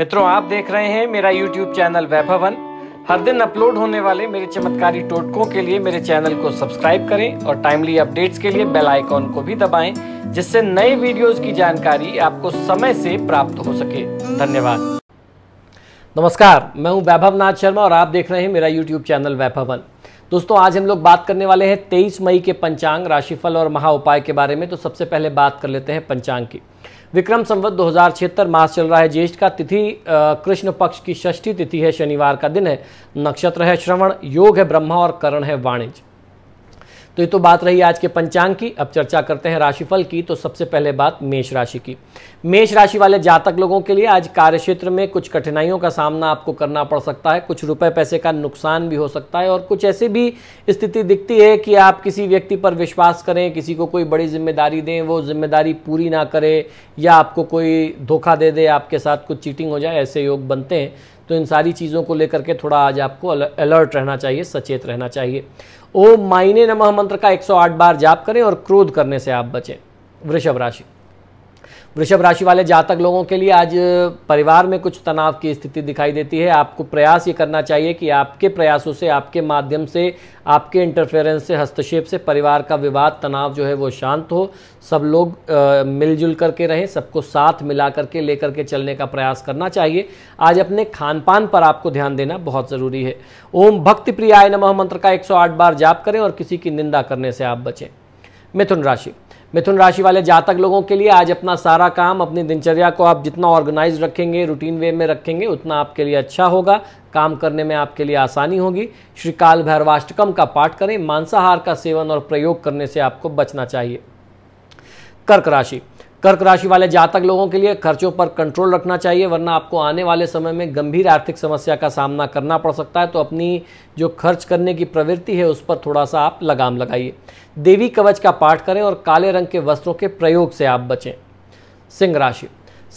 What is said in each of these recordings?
मित्रों आप देख रहे हैं मेरा YouTube चैनल वैभवन हर दिन अपलोड होने वाले मेरे चमत्कारी टोटकों के लिए मेरे चैनल को सब्सक्राइब करें और टाइमली अपडेट्स के लिए बेल आइकॉन को भी दबाएं जिससे नए वीडियोस की जानकारी आपको समय से प्राप्त हो सके धन्यवाद नमस्कार मैं हूं वैभव नाथ शर्मा और आप देख रहे हैं मेरा यूट्यूब चैनल वैभवन दोस्तों आज हम लोग बात करने वाले हैं तेईस मई के पंचांग राशिफल और महा उपाय के बारे में तो सबसे पहले बात कर लेते हैं पंचांग की विक्रम संवत दो हज़ार मास चल रहा है ज्येष्ठ का तिथि कृष्ण पक्ष की षष्ठी तिथि है शनिवार का दिन है नक्षत्र है श्रवण योग है ब्रह्मा और करण है वाणिज्य तो ये तो बात रही आज के पंचांग की अब चर्चा करते हैं राशिफल की तो सबसे पहले बात मेष राशि की मेष राशि वाले जातक लोगों के लिए आज कार्य क्षेत्र में कुछ कठिनाइयों का सामना आपको करना पड़ सकता है कुछ रुपए पैसे का नुकसान भी हो सकता है और कुछ ऐसी भी स्थिति दिखती है कि आप किसी व्यक्ति पर विश्वास करें किसी को कोई बड़ी जिम्मेदारी दें वो जिम्मेदारी पूरी ना करे या आपको कोई धोखा दे दे आपके साथ कुछ चीटिंग हो जाए ऐसे योग बनते हैं तो इन सारी चीज़ों को लेकर के थोड़ा आज आपको अलर्ट रहना चाहिए सचेत रहना चाहिए ओम माइने नमः मंत्र का 108 बार जाप करें और क्रोध करने से आप बचें वृषभ राशि वृषभ राशि वाले जातक लोगों के लिए आज परिवार में कुछ तनाव की स्थिति दिखाई देती है आपको प्रयास ये करना चाहिए कि आपके प्रयासों से आपके माध्यम से आपके इंटरफेरेंस से हस्तक्षेप से परिवार का विवाद तनाव जो है वो शांत हो सब लोग मिलजुल करके रहें सबको साथ मिला करके लेकर के चलने का प्रयास करना चाहिए आज अपने खान पान पर आपको ध्यान देना बहुत ज़रूरी है ओम भक्ति प्रियाय नमह मंत्र का एक बार जाप करें और किसी की निंदा करने से आप बचें मिथुन राशि मिथुन राशि वाले जातक लोगों के लिए आज अपना सारा काम अपनी दिनचर्या को आप जितना ऑर्गेनाइज रखेंगे रूटीन वे में रखेंगे उतना आपके लिए अच्छा होगा काम करने में आपके लिए आसानी होगी श्री काल भैरवाष्टकम का पाठ करें मांसाहार का सेवन और प्रयोग करने से आपको बचना चाहिए कर्क राशि कर्क राशि वाले जातक लोगों के लिए खर्चों पर कंट्रोल रखना चाहिए वरना आपको आने वाले समय में गंभीर आर्थिक समस्या का सामना करना पड़ सकता है तो अपनी जो खर्च करने की प्रवृत्ति है उस पर थोड़ा सा आप लगाम लगाइए देवी कवच का पाठ करें और काले रंग के वस्त्रों के प्रयोग से आप बचें सिंह राशि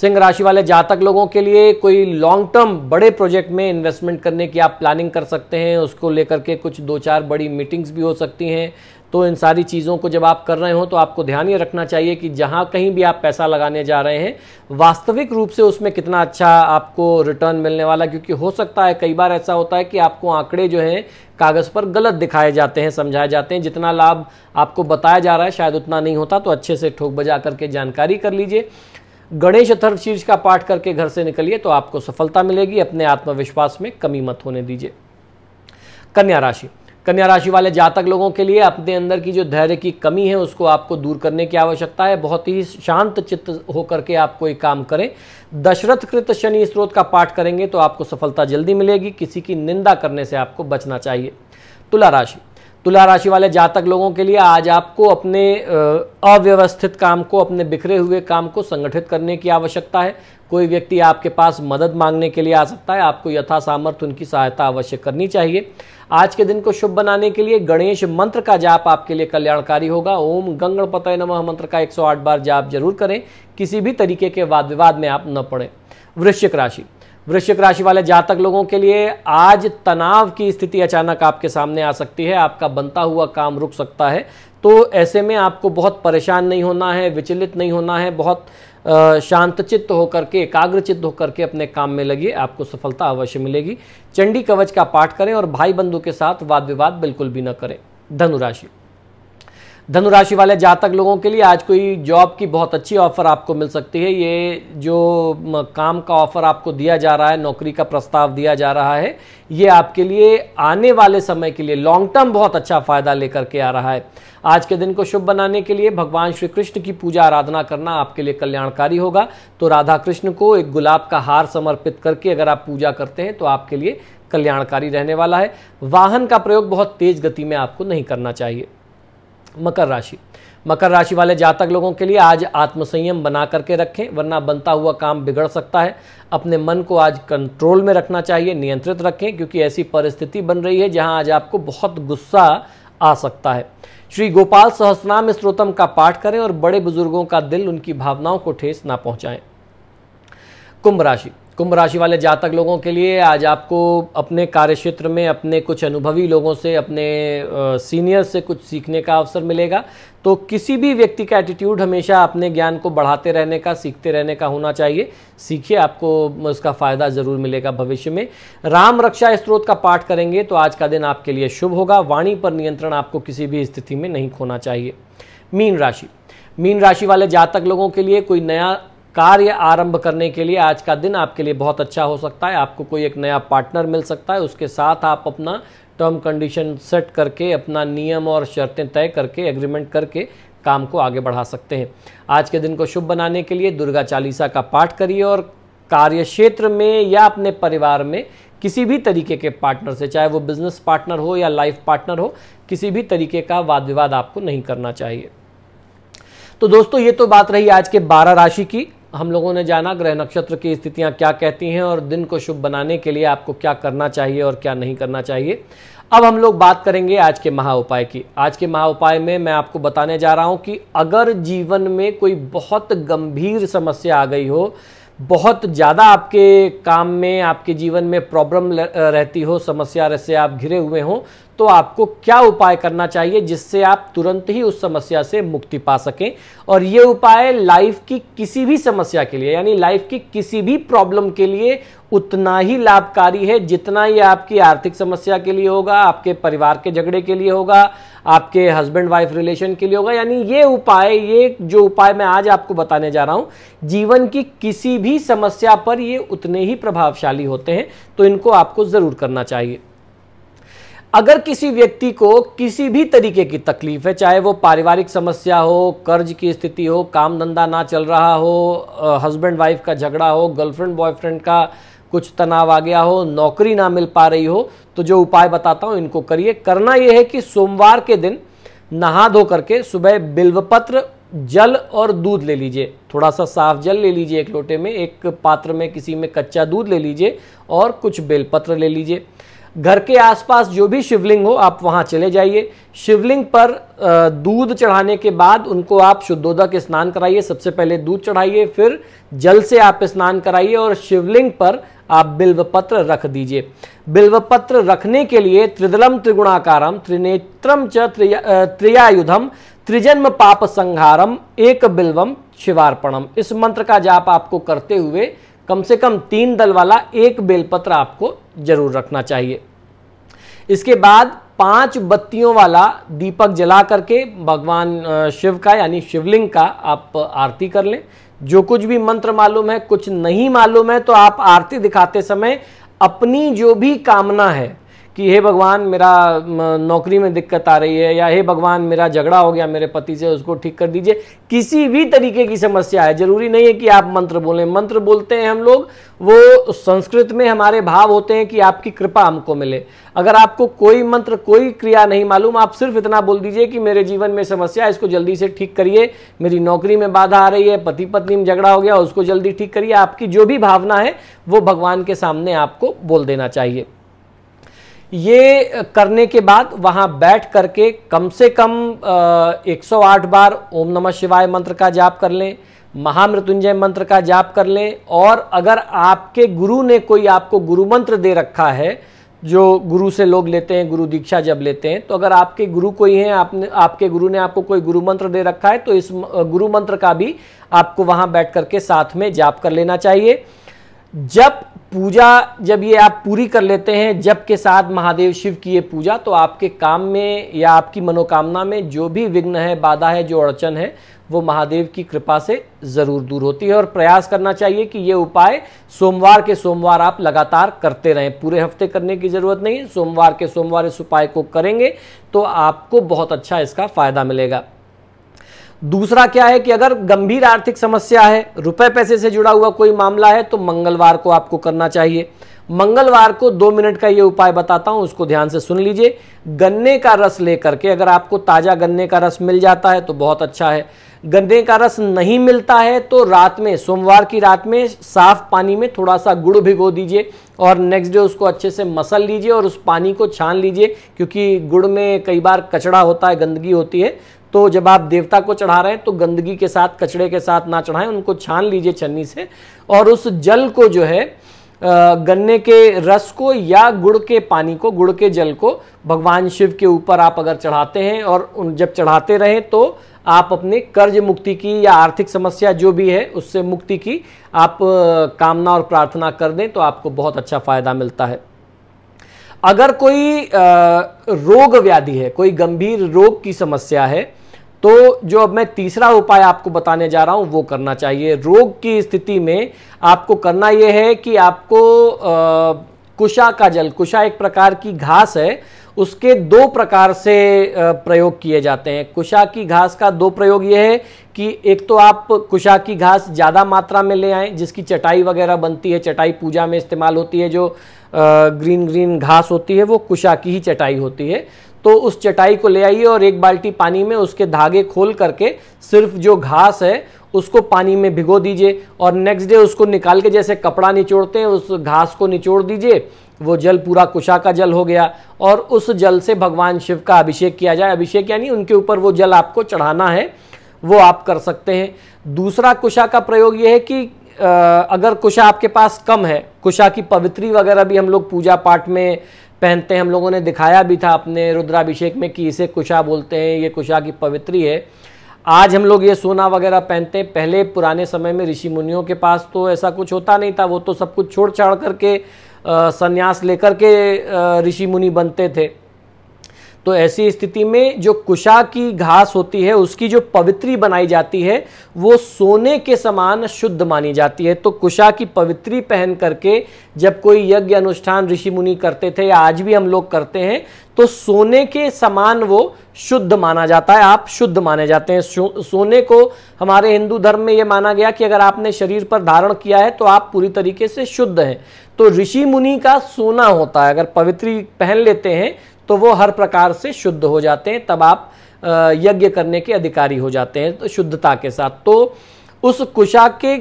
सिंह राशि वाले जातक लोगों के लिए कोई लॉन्ग टर्म बड़े प्रोजेक्ट में इन्वेस्टमेंट करने की आप प्लानिंग कर सकते हैं उसको लेकर के कुछ दो चार बड़ी मीटिंग्स भी हो सकती हैं तो इन सारी चीज़ों को जब आप कर रहे हो तो आपको ध्यान ये रखना चाहिए कि जहाँ कहीं भी आप पैसा लगाने जा रहे हैं वास्तविक रूप से उसमें कितना अच्छा आपको रिटर्न मिलने वाला क्योंकि हो सकता है कई बार ऐसा होता है कि आपको आंकड़े जो हैं कागज़ पर गलत दिखाए जाते हैं समझाए जाते हैं जितना लाभ आपको बताया जा रहा है शायद उतना नहीं होता तो अच्छे से ठोक बजा करके जानकारी कर लीजिए गणेश अथर्व शीर्ष का पाठ करके घर से निकलिए तो आपको सफलता मिलेगी अपने आत्मविश्वास में कमी मत होने दीजिए कन्या राशि कन्या राशि वाले जातक लोगों के लिए अपने अंदर की जो धैर्य की कमी है उसको आपको दूर करने की आवश्यकता है बहुत ही शांत चित्त होकर के आप कोई काम करें दशरथ कृत शनि स्रोत का पाठ करेंगे तो आपको सफलता जल्दी मिलेगी किसी की निंदा करने से आपको बचना चाहिए तुला राशि तुला राशि वाले जातक लोगों के लिए आज आपको अपने अव्यवस्थित काम को अपने बिखरे हुए काम को संगठित करने की आवश्यकता है कोई व्यक्ति आपके पास मदद मांगने के लिए आ सकता है आपको यथा सामर्थ्य उनकी सहायता अवश्य करनी चाहिए आज के दिन को शुभ बनाने के लिए गणेश मंत्र का जाप आपके लिए कल्याणकारी होगा ओम गंगण पतय नमः मंत्र का 108 बार जाप जरूर करें किसी भी तरीके के वाद विवाद में आप न पड़े वृश्चिक राशि वृश्चिक राशि वाले जातक लोगों के लिए आज तनाव की स्थिति अचानक आपके सामने आ सकती है आपका बनता हुआ काम रुक सकता है तो ऐसे में आपको बहुत परेशान नहीं होना है विचलित नहीं होना है बहुत शांतचित्त होकर के एकाग्रचित्त होकर के अपने काम में लगिए आपको सफलता अवश्य मिलेगी चंडी कवच का पाठ करें और भाई बंधु के साथ वाद विवाद बिल्कुल भी न करें धनुराशि धनुराशि वाले जातक लोगों के लिए आज कोई जॉब की बहुत अच्छी ऑफर आपको मिल सकती है ये जो काम का ऑफर आपको दिया जा रहा है नौकरी का प्रस्ताव दिया जा रहा है ये आपके लिए आने वाले समय के लिए लॉन्ग टर्म बहुत अच्छा फायदा लेकर के आ रहा है आज के दिन को शुभ बनाने के लिए भगवान श्री कृष्ण की पूजा आराधना करना आपके लिए कल्याणकारी होगा तो राधा कृष्ण को एक गुलाब का हार समर्पित करके अगर आप पूजा करते हैं तो आपके लिए कल्याणकारी रहने वाला है वाहन का प्रयोग बहुत तेज गति में आपको नहीं करना चाहिए मकर राशि मकर राशि वाले जातक लोगों के लिए आज आत्मसंयम बना करके रखें वरना बनता हुआ काम बिगड़ सकता है अपने मन को आज कंट्रोल में रखना चाहिए नियंत्रित रखें क्योंकि ऐसी परिस्थिति बन रही है जहां आज आपको बहुत गुस्सा आ सकता है श्री गोपाल सहस्रनाम स्त्रोतम का पाठ करें और बड़े बुजुर्गों का दिल उनकी भावनाओं को ठेस ना पहुंचाएं कुंभ राशि कुंभ राशि वाले जातक लोगों के लिए आज आपको अपने कार्य क्षेत्र में अपने कुछ अनुभवी लोगों से अपने सीनियर से कुछ सीखने का अवसर मिलेगा तो किसी भी व्यक्ति का एटीट्यूड हमेशा अपने ज्ञान को बढ़ाते रहने का सीखते रहने का होना चाहिए सीखिए आपको उसका फ़ायदा ज़रूर मिलेगा भविष्य में राम रक्षा स्त्रोत का पाठ करेंगे तो आज का दिन आपके लिए शुभ होगा वाणी पर नियंत्रण आपको किसी भी स्थिति में नहीं खोना चाहिए मीन राशि मीन राशि वाले जातक लोगों के लिए कोई नया कार्य आरंभ करने के लिए आज का दिन आपके लिए बहुत अच्छा हो सकता है आपको कोई एक नया पार्टनर मिल सकता है उसके साथ आप अपना टर्म कंडीशन सेट करके अपना नियम और शर्तें तय करके एग्रीमेंट करके काम को आगे बढ़ा सकते हैं आज के दिन को शुभ बनाने के लिए दुर्गा चालीसा का पाठ करिए और कार्य क्षेत्र में या अपने परिवार में किसी भी तरीके के पार्टनर से चाहे वो बिजनेस पार्टनर हो या लाइफ पार्टनर हो किसी भी तरीके का वाद विवाद आपको नहीं करना चाहिए तो दोस्तों ये तो बात रही आज के 12 राशि की हम लोगों ने जाना ग्रह नक्षत्र की स्थितियां क्या कहती हैं और दिन को शुभ बनाने के लिए आपको क्या करना चाहिए और क्या नहीं करना चाहिए अब हम लोग बात करेंगे आज के महा उपाय की आज के महा उपाय में मैं आपको बताने जा रहा हूं कि अगर जीवन में कोई बहुत गंभीर समस्या आ गई हो बहुत ज़्यादा आपके काम में आपके जीवन में प्रॉब्लम रहती हो समस्या से आप घिरे हुए हों तो आपको क्या उपाय करना चाहिए जिससे आप तुरंत ही उस समस्या से मुक्ति पा सकें और ये उपाय लाइफ की किसी भी समस्या के लिए यानी लाइफ की किसी भी प्रॉब्लम के लिए उतना ही लाभकारी है जितना ये आपकी आर्थिक समस्या के लिए होगा आपके परिवार के झगड़े के लिए होगा आपके हस्बैंड वाइफ रिलेशन के लिए होगा यानी ये उपाय ये जो उपाय मैं आज आपको बताने जा रहा हूँ जीवन की किसी भी समस्या पर ये उतने ही प्रभावशाली होते हैं तो इनको आपको ज़रूर करना चाहिए अगर किसी व्यक्ति को किसी भी तरीके की तकलीफ है चाहे वो पारिवारिक समस्या हो कर्ज की स्थिति हो काम धंधा ना चल रहा हो हस्बैंड वाइफ का झगड़ा हो गर्लफ्रेंड बॉयफ्रेंड का कुछ तनाव आ गया हो नौकरी ना मिल पा रही हो तो जो उपाय बताता हूँ इनको करिए करना यह है कि सोमवार के दिन नहा धो करके सुबह बिल्वपत्र जल और दूध ले लीजिए थोड़ा सा साफ जल ले लीजिए एक लोटे में एक पात्र में किसी में कच्चा दूध ले लीजिए और कुछ बेलपत्र ले लीजिए घर के आसपास जो भी शिवलिंग हो आप वहाँ चले जाइए शिवलिंग पर दूध चढ़ाने के बाद उनको आप शुद्धोदक स्नान कराइए सबसे पहले दूध चढ़ाइए फिर जल से आप स्नान कराइए और शिवलिंग पर आप बिल्वपत्र रख दीजिए बिल्वपत्र रखने के लिए त्रिदलम त्रिगुणाकारम त्रिनेत्रम च त्रियायुधम त्रिजन्म पाप संहारम एक बिल्वम शिवार्पणम इस मंत्र का जाप आपको करते हुए कम से कम तीन दल वाला एक बेलपत्र आपको जरूर रखना चाहिए इसके बाद पांच बत्तियों वाला दीपक जला करके भगवान शिव का यानी शिवलिंग का आप आरती कर लें जो कुछ भी मंत्र मालूम है कुछ नहीं मालूम है तो आप आरती दिखाते समय अपनी जो भी कामना है कि हे भगवान मेरा नौकरी में दिक्कत आ रही है या हे भगवान मेरा झगड़ा हो गया मेरे पति से उसको ठीक कर दीजिए किसी भी तरीके की समस्या है जरूरी नहीं है कि आप मंत्र बोलें मंत्र बोलते हैं हम लोग वो संस्कृत में हमारे भाव होते हैं कि आपकी कृपा हमको मिले अगर आपको कोई मंत्र कोई क्रिया नहीं मालूम आप सिर्फ इतना बोल दीजिए कि मेरे जीवन में समस्या है इसको जल्दी से ठीक करिए मेरी नौकरी में बाधा आ रही है पति पत्नी में झगड़ा हो गया उसको जल्दी ठीक करिए आपकी जो भी भावना है वो भगवान के सामने आपको बोल देना चाहिए ये करने के बाद वहाँ बैठ करके कम से कम 108 बार ओम नमः शिवाय मंत्र का जाप कर लें महामृत्युंजय मंत्र का जाप कर लें और अगर आपके गुरु ने कोई आपको गुरु मंत्र दे रखा है जो गुरु से लोग लेते हैं गुरु दीक्षा जब लेते हैं तो अगर आपके गुरु कोई हैं आपने आपके गुरु ने आपको कोई गुरु मंत्र दे रखा है तो इस गुरु मंत्र का भी आपको वहाँ बैठ करके साथ में जाप कर लेना चाहिए जब पूजा जब ये आप पूरी कर लेते हैं जब के साथ महादेव शिव की ये पूजा तो आपके काम में या आपकी मनोकामना में जो भी विघ्न है बाधा है जो अड़चन है वो महादेव की कृपा से ज़रूर दूर होती है और प्रयास करना चाहिए कि ये उपाय सोमवार के सोमवार आप लगातार करते रहें पूरे हफ्ते करने की ज़रूरत नहीं है सोमवार के सोमवार इस उपाय को करेंगे तो आपको बहुत अच्छा इसका फ़ायदा मिलेगा दूसरा क्या है कि अगर गंभीर आर्थिक समस्या है रुपए पैसे से जुड़ा हुआ कोई मामला है तो मंगलवार को आपको करना चाहिए मंगलवार को दो मिनट का ये उपाय बताता हूं उसको ध्यान से सुन लीजिए गन्ने का रस लेकर के अगर आपको ताज़ा गन्ने का रस मिल जाता है तो बहुत अच्छा है गन्ने का रस नहीं मिलता है तो रात में सोमवार की रात में साफ पानी में थोड़ा सा गुड़ भिगो दीजिए और नेक्स्ट डे उसको अच्छे से मसल लीजिए और उस पानी को छान लीजिए क्योंकि गुड़ में कई बार कचड़ा होता है गंदगी होती है तो जब आप देवता को चढ़ा रहे हैं तो गंदगी के साथ कचड़े के साथ ना चढ़ाएं उनको छान लीजिए छन्नी से और उस जल को जो है गन्ने के रस को या गुड़ के पानी को गुड़ के जल को भगवान शिव के ऊपर आप अगर चढ़ाते हैं और उन जब चढ़ाते रहें तो आप अपने कर्ज मुक्ति की या आर्थिक समस्या जो भी है उससे मुक्ति की आप कामना और प्रार्थना कर दें तो आपको बहुत अच्छा फायदा मिलता है अगर कोई रोग व्याधि है कोई गंभीर रोग की समस्या है तो जो अब मैं तीसरा उपाय आपको बताने जा रहा हूं वो करना चाहिए रोग की स्थिति में आपको करना यह है कि आपको आ, कुशा का जल कुशा एक प्रकार की घास है उसके दो प्रकार से प्रयोग किए जाते हैं कुशा की घास का दो प्रयोग यह है कि एक तो आप कुशा की घास ज़्यादा मात्रा में ले आएँ जिसकी चटाई वगैरह बनती है चटाई पूजा में इस्तेमाल होती है जो ग्रीन ग्रीन घास होती है वो कुशा की ही चटाई होती है तो उस चटाई को ले आइए और एक बाल्टी पानी में उसके धागे खोल करके सिर्फ जो घास है उसको पानी में भिगो दीजिए और नेक्स्ट डे उसको निकाल के जैसे कपड़ा निचोड़ते हैं उस घास को निचोड़ दीजिए वो जल पूरा कुशा का जल हो गया और उस जल से भगवान शिव का अभिषेक किया जाए अभिषेक यानी उनके ऊपर वो जल आपको चढ़ाना है वो आप कर सकते हैं दूसरा कुशा का प्रयोग ये है कि अगर कुशा आपके पास कम है कुशा की पवित्री वगैरह भी हम लोग पूजा पाठ में पहनते हैं हम लोगों ने दिखाया भी था अपने रुद्राभिषेक में कि इसे कुशा बोलते हैं ये कुशा की पवित्री है आज हम लोग ये सोना वगैरह पहनते हैं पहले पुराने समय में ऋषि मुनियों के पास तो ऐसा कुछ होता नहीं था वो तो सब कुछ छोड़ छाड़ करके संन्यास लेकर के ऋषि मुनि बनते थे तो ऐसी स्थिति में जो कुशा की घास होती है उसकी जो पवित्री बनाई जाती है वो सोने के समान शुद्ध मानी जाती है तो कुशा की पवित्री पहन करके जब कोई यज्ञ अनुष्ठान ऋषि मुनि करते थे या आज भी हम लोग करते हैं तो सोने के समान वो शुद्ध माना जाता है आप शुद्ध माने जाते हैं सोने को हमारे हिंदू धर्म में ये माना गया कि अगर आपने शरीर पर धारण किया है तो आप पूरी तरीके से शुद्ध हैं तो ऋषि मुनि का सोना होता है अगर पवित्री पहन लेते हैं तो वो हर प्रकार से शुद्ध हो जाते हैं तब आप यज्ञ करने के अधिकारी हो जाते हैं तो शुद्धता के साथ तो उस कुशा के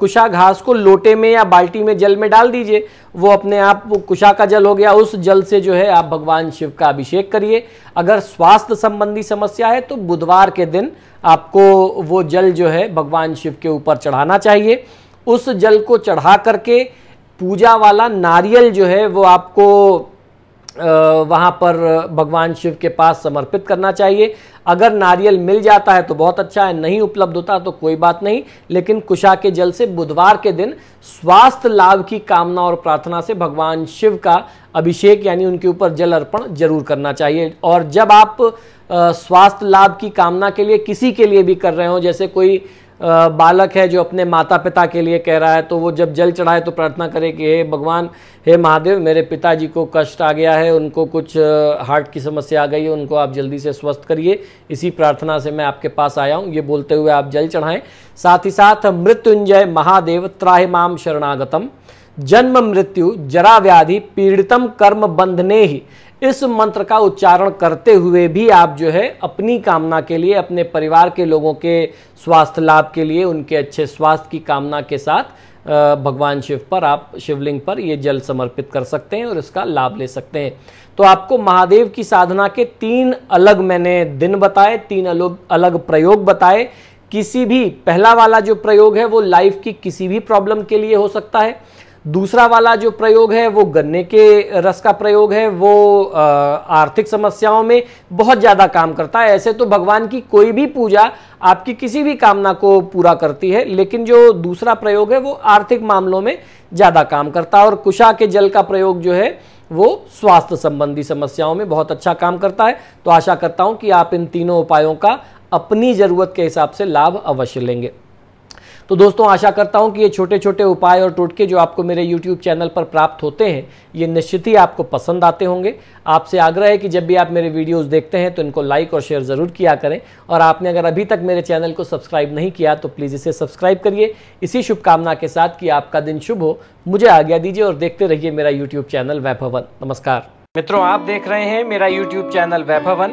कुशा घास को लोटे में या बाल्टी में जल में डाल दीजिए वो अपने आप कुशा का जल हो गया उस जल से जो है आप भगवान शिव का अभिषेक करिए अगर स्वास्थ्य संबंधी समस्या है तो बुधवार के दिन आपको वो जल जो है भगवान शिव के ऊपर चढ़ाना चाहिए उस जल को चढ़ा करके पूजा वाला नारियल जो है वो आपको वहाँ पर भगवान शिव के पास समर्पित करना चाहिए अगर नारियल मिल जाता है तो बहुत अच्छा है नहीं उपलब्ध होता तो कोई बात नहीं लेकिन कुशा के जल से बुधवार के दिन स्वास्थ्य लाभ की कामना और प्रार्थना से भगवान शिव का अभिषेक यानी उनके ऊपर जल अर्पण जरूर करना चाहिए और जब आप स्वास्थ्य लाभ की कामना के लिए किसी के लिए भी कर रहे हो जैसे कोई बालक है जो अपने माता पिता के लिए कह रहा है तो वो जब जल चढ़ाए तो प्रार्थना करे कि हे भगवान हे महादेव मेरे पिताजी को कष्ट आ गया है उनको कुछ हार्ट की समस्या आ गई है उनको आप जल्दी से स्वस्थ करिए इसी प्रार्थना से मैं आपके पास आया हूँ ये बोलते हुए आप जल चढ़ाएं साथ ही साथ मृत्युंजय महादेव त्राहिमाम शरणागतम जन्म मृत्यु जरा व्याधि पीड़ितम कर्म बंधने ही इस मंत्र का उच्चारण करते हुए भी आप जो है अपनी कामना के लिए अपने परिवार के लोगों के स्वास्थ्य लाभ के लिए उनके अच्छे स्वास्थ्य की कामना के साथ भगवान शिव पर आप शिवलिंग पर ये जल समर्पित कर सकते हैं और इसका लाभ ले सकते हैं तो आपको महादेव की साधना के तीन अलग मैंने दिन बताए तीन अलग अलग प्रयोग बताए किसी भी पहला वाला जो प्रयोग है वो लाइफ की किसी भी प्रॉब्लम के लिए हो सकता है दूसरा वाला जो प्रयोग है वो गन्ने के रस का प्रयोग है वो आर्थिक समस्याओं में बहुत ज़्यादा काम करता है ऐसे तो भगवान की कोई भी पूजा आपकी किसी भी कामना को पूरा करती है लेकिन जो दूसरा प्रयोग है वो आर्थिक मामलों में ज़्यादा काम करता है और कुशा के जल का प्रयोग जो है वो स्वास्थ्य संबंधी समस्याओं में बहुत अच्छा काम करता है तो आशा करता हूँ कि आप इन तीनों उपायों का अपनी ज़रूरत के हिसाब से लाभ अवश्य लेंगे तो दोस्तों आशा करता हूँ कि ये छोटे छोटे उपाय और टोटके जो आपको मेरे यूट्यूब चैनल पर प्राप्त होते हैं ये निश्चित ही आपको पसंद आते होंगे आपसे आग्रह है कि जब भी आप मेरे वीडियोस देखते हैं तो इनको लाइक और शेयर ज़रूर किया करें और आपने अगर अभी तक मेरे चैनल को सब्सक्राइब नहीं किया तो प्लीज़ इसे सब्सक्राइब करिए इसी शुभकामना के साथ कि आपका दिन शुभ हो मुझे आज्ञा दीजिए और देखते रहिए मेरा यूट्यूब चैनल वैभवन नमस्कार मित्रों आप देख रहे हैं मेरा यूट्यूब चैनल वैभवन